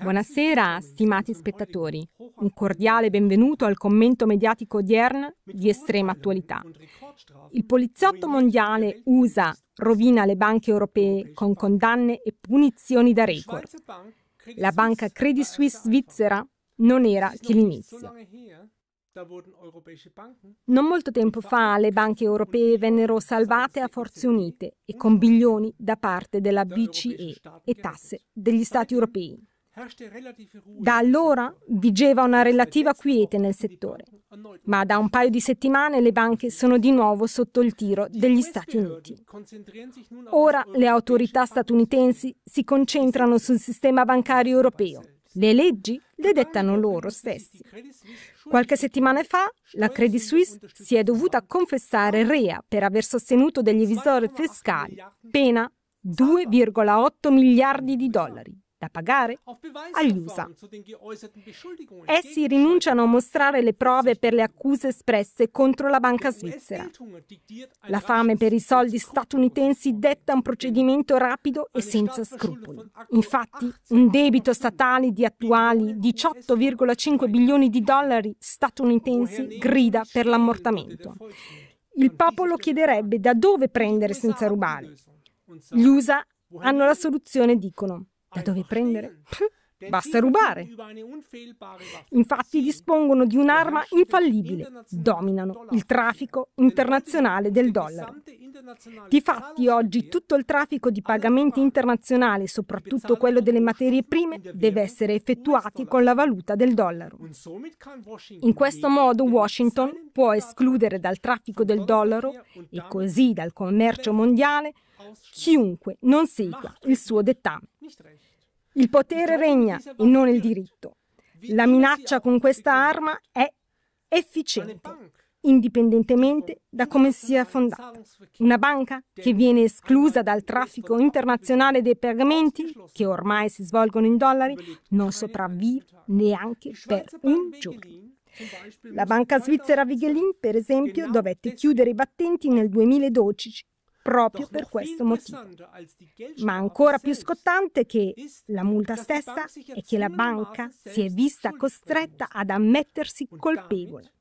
Buonasera, stimati spettatori. Un cordiale benvenuto al commento mediatico odierno di estrema attualità. Il poliziotto mondiale USA rovina le banche europee con condanne e punizioni da record. La banca Credit Suisse svizzera non era che l'inizio. Non molto tempo fa le banche europee vennero salvate a forze unite e con biglioni da parte della BCE e tasse degli Stati europei. Da allora vigeva una relativa quiete nel settore, ma da un paio di settimane le banche sono di nuovo sotto il tiro degli Stati Uniti. Ora le autorità statunitensi si concentrano sul sistema bancario europeo le leggi le dettano loro stessi. Qualche settimana fa la Credit Suisse si è dovuta confessare rea per aver sostenuto degli evisori fiscali, pena 2,8 miliardi di dollari da pagare agli USA. Essi rinunciano a mostrare le prove per le accuse espresse contro la banca svizzera. La fame per i soldi statunitensi detta un procedimento rapido e senza scrupoli. Infatti, un debito statale di attuali 18,5 bilioni di dollari statunitensi grida per l'ammortamento. Il popolo chiederebbe da dove prendere senza rubare. Gli USA hanno la soluzione, dicono da dove prendere? Basta rubare. Infatti dispongono di un'arma infallibile, dominano il traffico internazionale del dollaro. Difatti oggi tutto il traffico di pagamenti internazionali, soprattutto quello delle materie prime, deve essere effettuato con la valuta del dollaro. In questo modo Washington può escludere dal traffico del dollaro e così dal commercio mondiale chiunque non segua il suo dettame. Il potere regna e non il diritto. La minaccia con questa arma è efficiente, indipendentemente da come sia fondata. Una banca che viene esclusa dal traffico internazionale dei pagamenti, che ormai si svolgono in dollari, non sopravvive neanche per un giorno. La banca svizzera Vigelin, per esempio, dovette chiudere i battenti nel 2012 proprio per questo motivo. Ma ancora più scottante che la multa stessa è che la banca si è vista costretta ad ammettersi colpevole.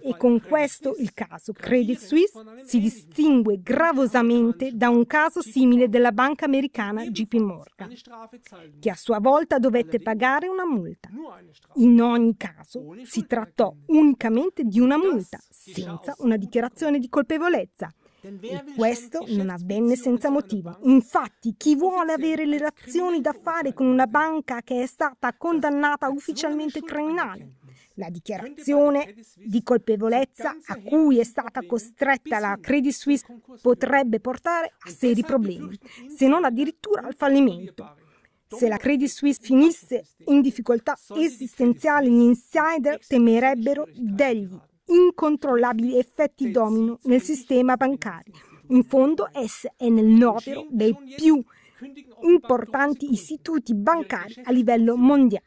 E con questo il caso Credit Suisse si distingue gravosamente da un caso simile della banca americana JP Morgan, che a sua volta dovette pagare una multa. In ogni caso si trattò unicamente di una multa, senza una dichiarazione di colpevolezza, e questo non avvenne senza motivo. Infatti, chi vuole avere le relazioni d'affari con una banca che è stata condannata ufficialmente criminale la dichiarazione di colpevolezza a cui è stata costretta la Credit Suisse potrebbe portare a seri problemi, se non addirittura al fallimento. Se la Credit Suisse finisse in difficoltà esistenziali, gli insider temerebbero degli incontrollabili effetti domino nel sistema bancario. In fondo essa è nel novero dei più importanti istituti bancari a livello mondiale.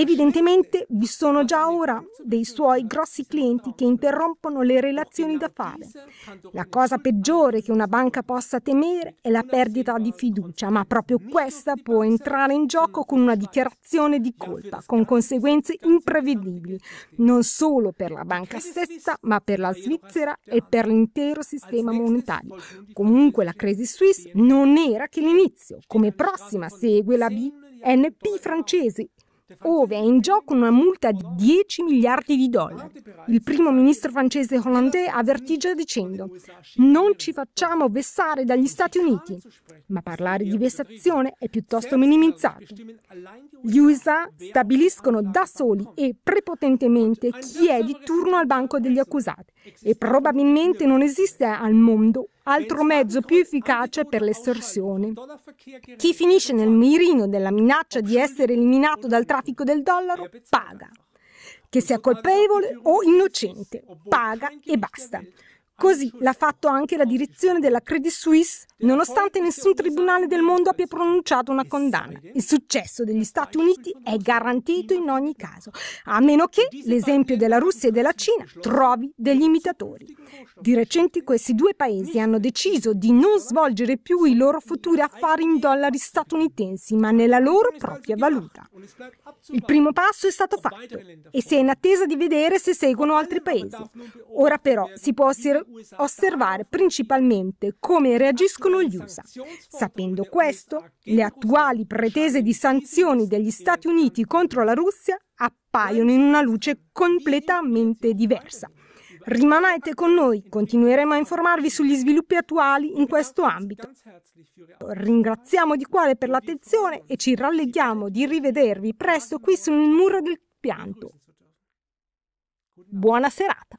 Evidentemente vi sono già ora dei suoi grossi clienti che interrompono le relazioni da fare. La cosa peggiore che una banca possa temere è la perdita di fiducia, ma proprio questa può entrare in gioco con una dichiarazione di colpa, con conseguenze imprevedibili, non solo per la banca stessa, ma per la Svizzera e per l'intero sistema monetario. Comunque la crisi Suisse non era che l'inizio. Come prossima segue la BNP francese ove è in gioco una multa di 10 miliardi di dollari. Il primo ministro francese Hollande avvertì già dicendo non ci facciamo vessare dagli Stati Uniti, ma parlare di vessazione è piuttosto minimizzato. Gli USA stabiliscono da soli e prepotentemente chi è di turno al banco degli accusati e probabilmente non esiste al mondo altro mezzo più efficace per l'estorsione. Chi finisce nel mirino della minaccia di essere eliminato dal traffico del dollaro paga. Che sia colpevole o innocente, paga e basta. Così l'ha fatto anche la direzione della Credit Suisse, nonostante nessun tribunale del mondo abbia pronunciato una condanna. Il successo degli Stati Uniti è garantito in ogni caso, a meno che l'esempio della Russia e della Cina trovi degli imitatori. Di recente questi due paesi hanno deciso di non svolgere più i loro futuri affari in dollari statunitensi, ma nella loro propria valuta. Il primo passo è stato fatto e si è in attesa di vedere se seguono altri paesi. Ora però si può osservare osservare principalmente come reagiscono gli USA. Sapendo questo, le attuali pretese di sanzioni degli Stati Uniti contro la Russia appaiono in una luce completamente diversa. Rimanete con noi, continueremo a informarvi sugli sviluppi attuali in questo ambito. Ringraziamo di cuore per l'attenzione e ci ralleghiamo di rivedervi presto qui sul muro del pianto. Buona serata!